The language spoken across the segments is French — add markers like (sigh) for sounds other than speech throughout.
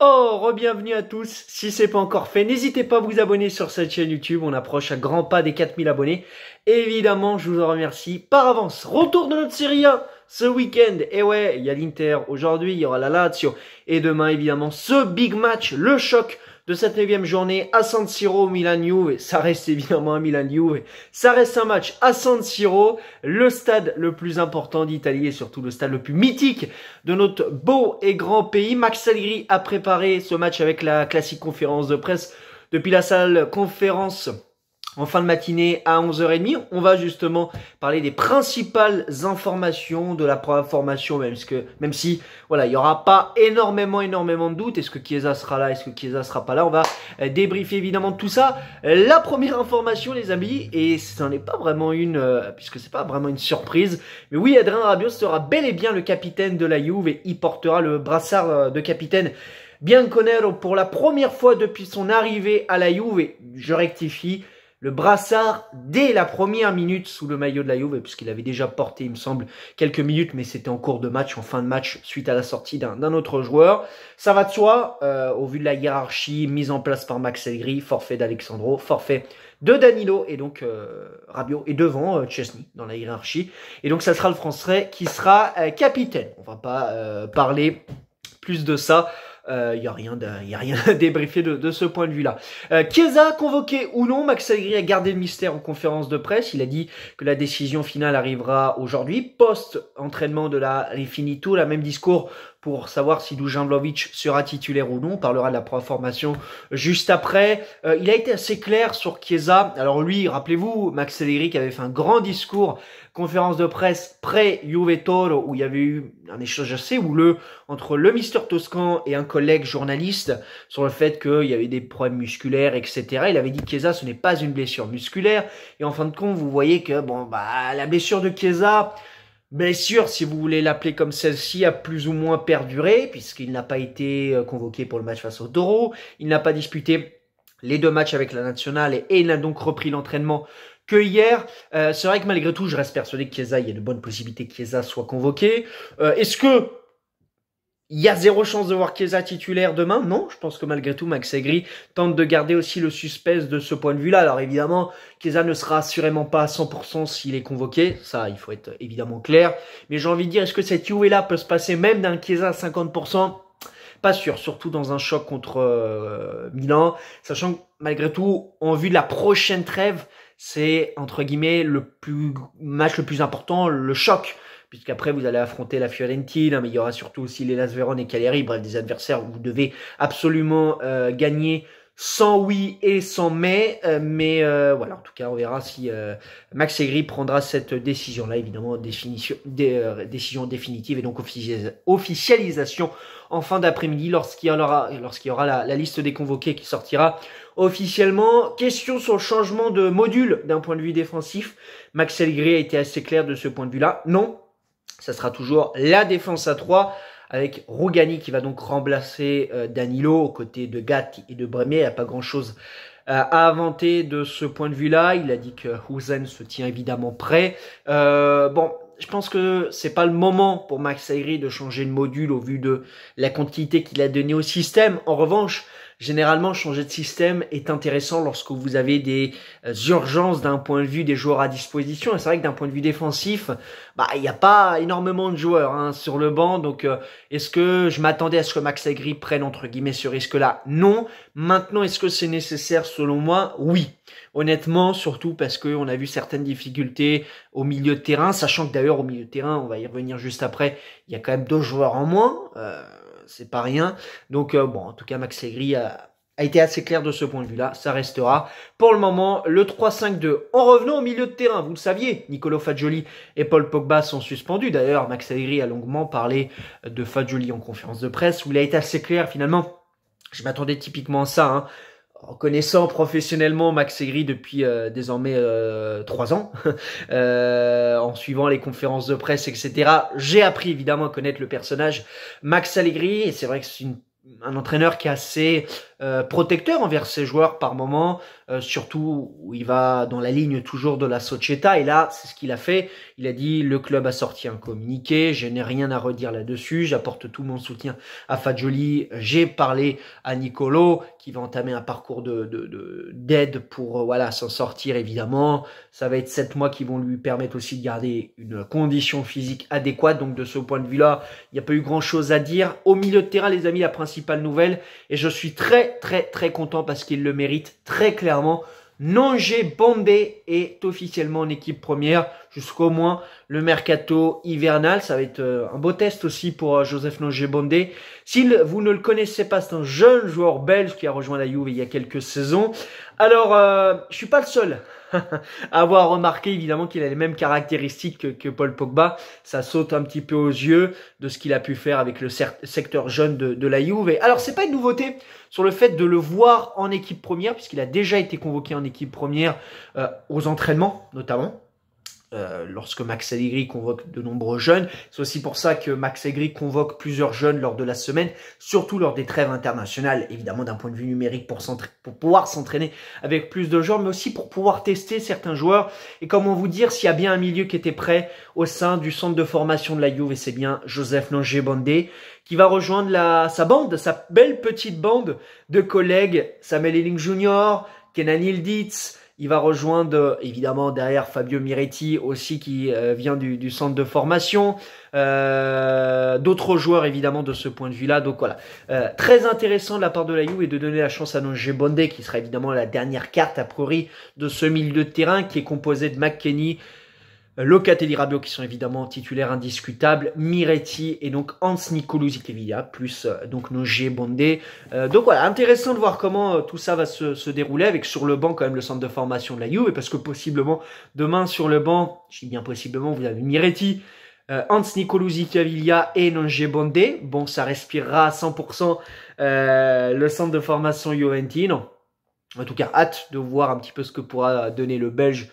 Oh, re-bienvenue à tous. Si c'est pas encore fait, n'hésitez pas à vous abonner sur cette chaîne YouTube. On approche à grands pas des 4000 abonnés. Évidemment, je vous en remercie par avance. Retour de notre Serie 1 ce week-end. Et ouais, il y a l'Inter aujourd'hui, il y aura la Lazio. Et demain, évidemment, ce big match, le choc de cette neuvième journée à San Siro, milan et Ça reste évidemment à milan et Ça reste un match à San Siro, le stade le plus important d'Italie et surtout le stade le plus mythique de notre beau et grand pays. Max Allegri a préparé ce match avec la classique conférence de presse depuis la salle conférence en fin de matinée à 11h30. On va justement parler des principales informations de la première formation, même, même si voilà, il n'y aura pas énormément, énormément de doutes. Est-ce que Chiesa sera là Est-ce que Chiesa sera pas là On va euh, débriefer évidemment tout ça. Euh, la première information, les amis, et ce n'est pas vraiment une, euh, puisque c'est pas vraiment une surprise, mais oui, Adrien Rabiot sera bel et bien le capitaine de la Juve et il portera le brassard de capitaine. bien connu pour la première fois depuis son arrivée à la Juve, et je rectifie, le brassard dès la première minute sous le maillot de la Juve, puisqu'il avait déjà porté, il me semble, quelques minutes, mais c'était en cours de match, en fin de match, suite à la sortie d'un autre joueur. Ça va de soi, euh, au vu de la hiérarchie mise en place par Max Elgri, forfait d'Alexandro, forfait de Danilo, et donc euh, Rabiot est devant euh, Chesney dans la hiérarchie. Et donc ça sera le Français qui sera euh, capitaine. On va pas parler plus de ça il euh, y a rien à (laughs) débriefer de, ce point de vue-là. Euh, a convoqué ou non, Max Allegri a gardé le mystère en conférence de presse. Il a dit que la décision finale arrivera aujourd'hui, post-entraînement de la Rifinitu, la même discours pour savoir si Dujan sera titulaire ou non. On parlera de la formation juste après. Euh, il a été assez clair sur Chiesa. Alors lui, rappelez-vous, Max qui avait fait un grand discours, conférence de presse près juve où il y avait eu un échange assez houleux entre le Mister Toscan et un collègue journaliste sur le fait qu'il y avait des problèmes musculaires, etc. Il avait dit Chiesa, ce n'est pas une blessure musculaire. Et en fin de compte, vous voyez que bon bah la blessure de Chiesa Bien sûr, si vous voulez l'appeler comme celle-ci, a plus ou moins perduré, puisqu'il n'a pas été euh, convoqué pour le match face au Toro. il n'a pas disputé les deux matchs avec la nationale et, il n'a donc repris l'entraînement que hier. Euh, c'est vrai que malgré tout, je reste persuadé que il y a de bonnes possibilités que Chiesa soit convoqué. Euh, est-ce que il y a zéro chance de voir Chiesa titulaire demain Non, je pense que malgré tout, Max Aigri tente de garder aussi le suspense de ce point de vue-là. Alors évidemment, Chiesa ne sera assurément pas à 100% s'il est convoqué. Ça, il faut être évidemment clair. Mais j'ai envie de dire, est-ce que cette Juve-là peut se passer même d'un Chiesa à 50% pas sûr, surtout dans un choc contre euh, Milan, sachant que malgré tout, en vue de la prochaine trêve, c'est entre guillemets le plus match le plus important, le choc puisqu'après vous allez affronter la Fiorentina, mais il y aura surtout aussi les Las Véron et Caleri. bref, des adversaires où vous devez absolument euh, gagner sans oui et sans mais, euh, mais euh, voilà, en tout cas, on verra si Max Segri prendra cette décision-là, évidemment, décision définitive et donc officialisation en fin d'après-midi lorsqu'il y aura, lorsqu'il y aura la, liste des convoqués qui sortira officiellement. Question sur le changement de module d'un point de vue défensif. Max Segri a été assez clair de ce point de vue-là. Non, ça sera toujours la défense à 3 avec Rougani qui va donc remplacer euh, Danilo aux côtés de Gat et de Bremer. Il n'y a pas grand-chose à inventer de ce point de vue-là. Il a dit que Housen se tient évidemment prêt. Euh, bon, je pense que c'est pas le moment pour Max Aigri de changer de module au vu de la quantité qu'il a donnée au système. En revanche, Généralement, changer de système est intéressant lorsque vous avez des euh, urgences d'un point de vue des joueurs à disposition. Et c'est vrai que d'un point de vue défensif, bah il n'y a pas énormément de joueurs hein, sur le banc. Donc, euh, est-ce que je m'attendais à ce que Max Agri prenne entre guillemets ce risque-là Non. Maintenant, est-ce que c'est nécessaire selon moi Oui. Honnêtement, surtout parce qu'on a vu certaines difficultés au milieu de terrain, sachant que d'ailleurs au milieu de terrain, on va y revenir juste après, il y a quand même deux joueurs en moins. Euh, c'est pas rien. Donc euh, bon, en tout cas, Max Segri a, été assez clair de ce point de vue-là. Ça restera pour le moment le 3-5-2. En revenant au milieu de terrain, vous le saviez, Nicolo Fagioli et Paul Pogba sont suspendus. D'ailleurs, Max Segri a longuement parlé de Fagioli en conférence de presse où il a été assez clair finalement. Je m'attendais typiquement à ça. Hein en connaissant professionnellement Max Segri depuis euh, désormais euh, trois ans, (laughs) euh, en suivant les conférences de presse, etc., j'ai appris évidemment à connaître le personnage Max Allegri. Et c'est vrai que c'est un entraîneur qui est assez protecteur envers ses joueurs par moment, surtout où il va dans la ligne toujours de la Società. Et là, c'est ce qu'il a fait. Il a dit le club a sorti un communiqué. Je n'ai rien à redire là-dessus. J'apporte tout mon soutien à Fagioli. J'ai parlé à Nicolo qui va entamer un parcours d'aide de, de, pour euh, voilà s'en sortir évidemment. Ça va être sept mois qui vont lui permettre aussi de garder une condition physique adéquate. Donc de ce point de vue-là, il n'y a pas eu grand-chose à dire. Au milieu de terrain, les amis, la principale nouvelle, et je suis très très très content parce qu'il le mérite très clairement. Nongé Bombay est officiellement en équipe première jusqu'au moins le mercato hivernal. Ça va être euh, un beau test aussi pour euh, Joseph Nogé-Bondé. Si vous ne le connaissez pas, c'est un jeune joueur belge qui a rejoint la Juve il y a quelques saisons. Alors, je euh, je suis pas le seul (laughs) à avoir remarqué évidemment qu'il a les mêmes caractéristiques que, Paul Pogba. Ça saute un petit peu aux yeux de ce qu'il a pu faire avec le secteur jeune de, la Juve. Alors alors, c'est pas une nouveauté sur le fait de le voir en équipe première, puisqu'il a déjà été convoqué en équipe première aux entraînements notamment euh, lorsque Max Allegri convoque de nombreux jeunes. C'est aussi pour ça que Max Allegri convoque plusieurs jeunes lors de la semaine, surtout lors des trêves internationales, évidemment d'un point de vue numérique pour, pouvoir s'entraîner avec plus de gens, mais aussi pour pouvoir tester certains joueurs. Et comment vous dire, s'il y a bien un milieu qui était prêt au sein du centre de formation de la Juve, et c'est bien Joseph Langer qui va rejoindre la, sa bande, sa belle petite bande de collègues, Samuel Elling Jr., Kenan Hilditz, il va rejoindre évidemment derrière Fabio Miretti aussi qui euh, vient du, centre de formation. Euh, d'autres joueurs évidemment de ce point de vue-là. Donc voilà, euh, très intéressant de la part de la You et de donner la chance à Nogé Bondé qui sera évidemment la dernière carte a priori de ce milieu de terrain qui est composé de McKenny Locatelli Rabio qui sont évidemment titulaires indiscutables, Miretti et donc Hans Zitevilla, plus euh, donc Nogé Bondé. Euh, donc voilà, intéressant de voir comment euh, tout ça va se, dérouler avec sur le banc quand même le centre de formation de la Juve et parce que possiblement demain sur le banc, je dis bien possiblement, vous avez Miretti, Hans Nicolou et Nongé Bondé. Bon, ça respirera à 100% le centre de formation Juventino. En tout cas, hâte de voir un petit peu ce que pourra donner le Belge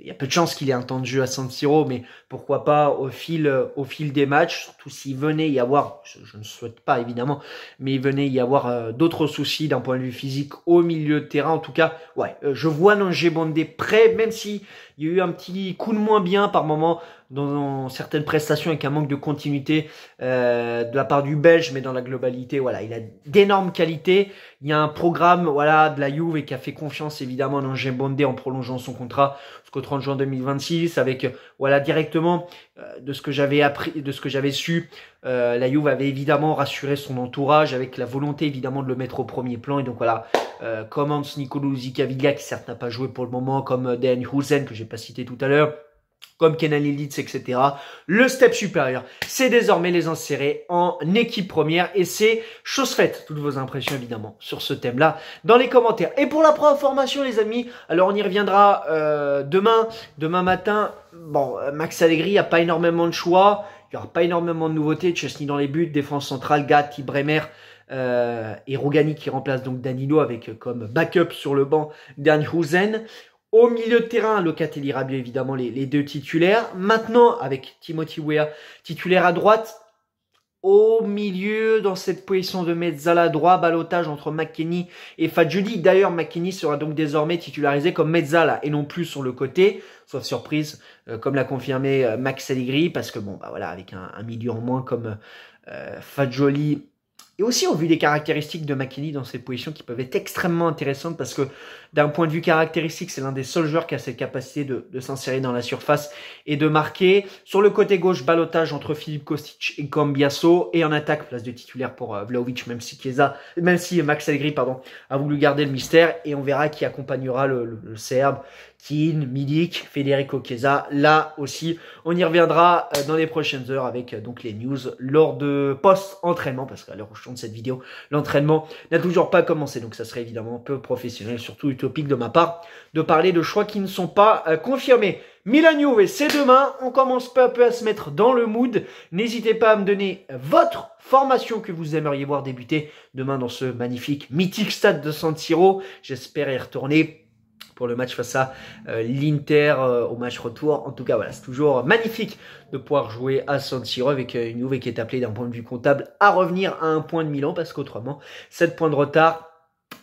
il y a peu de chances qu'il ait un temps de jeu à San Siro, mais pourquoi pas au fil, au fil des matchs, surtout s'il venait y avoir, je, ne souhaite pas évidemment, mais il venait y avoir euh, d'autres soucis d'un point de vue physique au milieu de terrain. En tout cas, ouais, euh, je vois Nangé Bondé prêt, même si il y a eu un petit coup de moins bien par moment dans certaines prestations avec un manque de continuité euh, de la part du Belge, mais dans la globalité, voilà, il a d'énormes qualités. Il y a un programme, voilà, de la Juve et qui a fait confiance évidemment en Angers Bondé en prolongeant son contrat jusqu'au 30 juin 2026, avec voilà directement euh, de ce que j'avais appris, de ce que j'avais su, euh, la Juve avait évidemment rassuré son entourage avec la volonté évidemment de le mettre au premier plan et donc voilà. commence euh, comme Hans qui certes n'a pas joué pour le moment, comme euh, Dan Husen que j'ai pas cité tout à l'heure, comme Kenan Elitz, etc. Le step supérieur, c'est désormais les insérer en équipe première et c'est chose faite. Toutes vos impressions évidemment sur ce thème-là dans les commentaires. Et pour la formation les amis, alors on y reviendra euh, demain, demain matin. Bon, euh, Max Allegri, n'a a pas énormément de choix, il n'y aura pas énormément de nouveautés. Chesney dans les buts, défense centrale, Gatti, Bremer, euh, et Rogani qui remplace donc Danilo avec comme backup sur le banc Danhuzen. Au milieu de terrain, Locatelli bien évidemment, les, deux titulaires. Maintenant, avec Timothy Weah, titulaire à droite. Au milieu, dans cette position de mezzala droit, balotage entre McKenny et Fadjuli. D'ailleurs, McKinney sera donc désormais titularisé comme mezzala et non plus sur le côté. Sauf surprise, euh, comme l'a confirmé euh, Max Allegri, parce que bon, bah voilà, avec un, milieu en moins comme euh, Fadjoli et aussi, on vu des caractéristiques de McKinney dans ses positions qui peuvent être extrêmement intéressantes parce que d'un point de vue caractéristique, c'est l'un des seuls joueurs qui a cette capacité de, s'insérer dans la surface et de marquer. Sur le côté gauche, balotage entre Philippe Kostic et Kombiaso Et en attaque, place de titulaire pour euh, Vlaovic, même si même si Max Allegri, pardon, a voulu garder le mystère. Et on verra qui accompagnera le, le Serbe Keane, Milik, Federico Chiesa. Là aussi, on y reviendra euh, dans les prochaines heures avec euh, donc les news lors de post-entraînement, parce qu'à l'heure où je tourne cette vidéo, l'entraînement n'a toujours pas commencé, donc ça serait évidemment un peu professionnel, surtout utopique de ma part, de parler de choix qui ne sont pas euh, confirmés. Milan et c'est demain. On commence peu à peu à se mettre dans le mood. N'hésitez pas à me donner votre formation que vous aimeriez voir débuter demain dans ce magnifique, mythique stade de San Siro. J'espère y retourner pour le match face à euh, l'Inter euh, au match retour. En tout cas, voilà, c'est toujours magnifique de pouvoir jouer à San Siro avec euh, une nouvelle qui est appelée d'un point de vue comptable à revenir à un point de Milan parce qu'autrement, 7 points de retard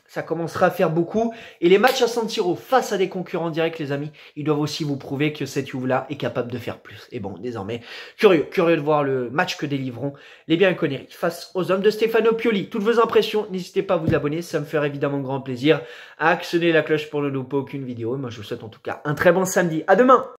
ça commencera à faire beaucoup. Et les matchs à San Siro face à des concurrents directs, les amis, ils doivent aussi vous prouver que cette Juve-là est capable de faire plus. Et bon, désormais, curieux, curieux de voir le match que délivrons les bien connus face aux hommes de Stefano Pioli. Toutes vos impressions, n'hésitez pas à vous abonner, ça me ferait évidemment grand plaisir. À actionner la cloche pour ne louper aucune vidéo. moi, je vous souhaite en tout cas un très bon samedi. À demain!